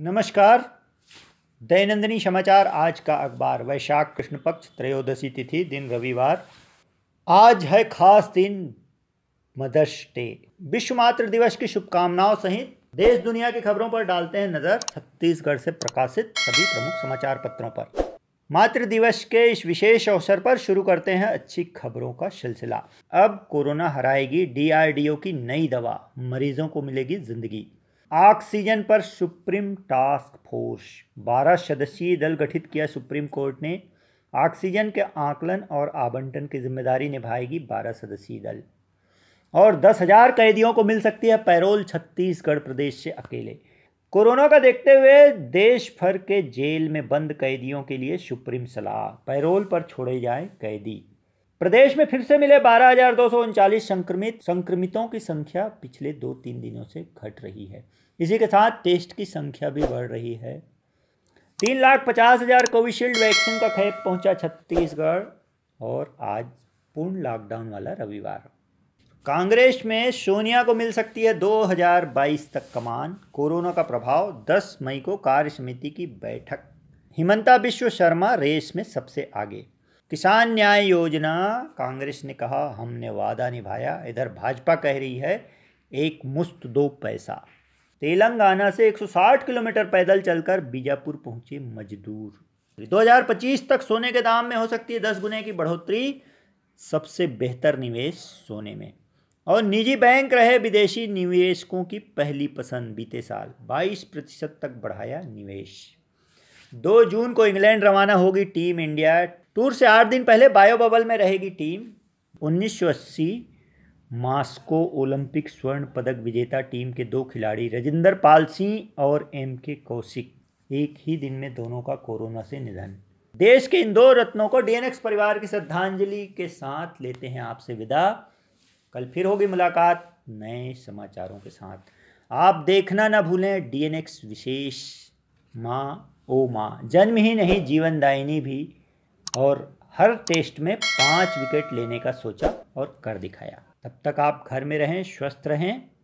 नमस्कार दैनंदिनी समाचार आज का अखबार वैशाख कृष्ण पक्ष त्रयोदशी तिथि दिन रविवार आज है खास दिन मदर्स डे विश्व मातृ दिवस की शुभकामनाओं सहित देश दुनिया की खबरों पर डालते हैं नज़र छत्तीसगढ़ से प्रकाशित सभी प्रमुख समाचार पत्रों पर मातृ दिवस के इस विशेष अवसर पर शुरू करते हैं अच्छी खबरों का सिलसिला अब कोरोना हराएगी डीआरडीओ की नई दवा मरीजों को मिलेगी जिंदगी ऑक्सीजन पर सुप्रीम टास्क फोर्स 12 सदस्यीय दल गठित किया सुप्रीम कोर्ट ने ऑक्सीजन के आकलन और आवंटन की जिम्मेदारी निभाएगी 12 सदस्यीय दल और दस हजार कैदियों को मिल सकती है पैरोल छत्तीसगढ़ प्रदेश से अकेले कोरोना का देखते हुए देश भर के जेल में बंद कैदियों के लिए सुप्रीम सलाह पैरोल पर छोड़े जाए कैदी प्रदेश में फिर से मिले बारह संक्रमित संक्रमितों की संख्या पिछले दो तीन दिनों से घट रही है इसी के साथ टेस्ट की संख्या भी बढ़ रही है तीन लाख पचास हजार कोविशील्ड वैक्सीन का खेप पहुंचा छत्तीसगढ़ और आज पूर्ण लॉकडाउन वाला रविवार कांग्रेस में सोनिया को मिल सकती है 2022 तक कमान कोरोना का प्रभाव 10 मई को कार्य समिति की बैठक हिमंता विश्व शर्मा रेस में सबसे आगे किसान न्याय योजना कांग्रेस ने कहा हमने वादा निभाया इधर भाजपा कह रही है एक मुफ्त दो पैसा तेलंगाना से 160 किलोमीटर पैदल चलकर बीजापुर पहुंचे मजदूर 2025 तक सोने के दाम में हो सकती है दस गुने की बढ़ोतरी सबसे बेहतर निवेश सोने में और निजी बैंक रहे विदेशी निवेशकों की पहली पसंद बीते साल 22 प्रतिशत तक बढ़ाया निवेश 2 जून को इंग्लैंड रवाना होगी टीम इंडिया टूर से आठ दिन पहले बायो बबल में रहेगी टीम 1980 मास्को ओलंपिक स्वर्ण पदक विजेता टीम के दो खिलाड़ी रजिंदर पाल सिंह और एम के कौशिक एक ही दिन में दोनों का कोरोना से निधन देश के इन दो रत्नों को डीएनएक्स परिवार की श्रद्धांजलि के साथ लेते हैं आपसे विदा कल फिर होगी मुलाकात नए समाचारों के साथ आप देखना ना भूलें डीएनएक्स विशेष माँ ओ माँ जन्म ही नहीं जीवनदायिनी भी और हर टेस्ट में पाँच विकेट लेने का सोचा और कर दिखाया तब तक आप घर में रहें स्वस्थ रहें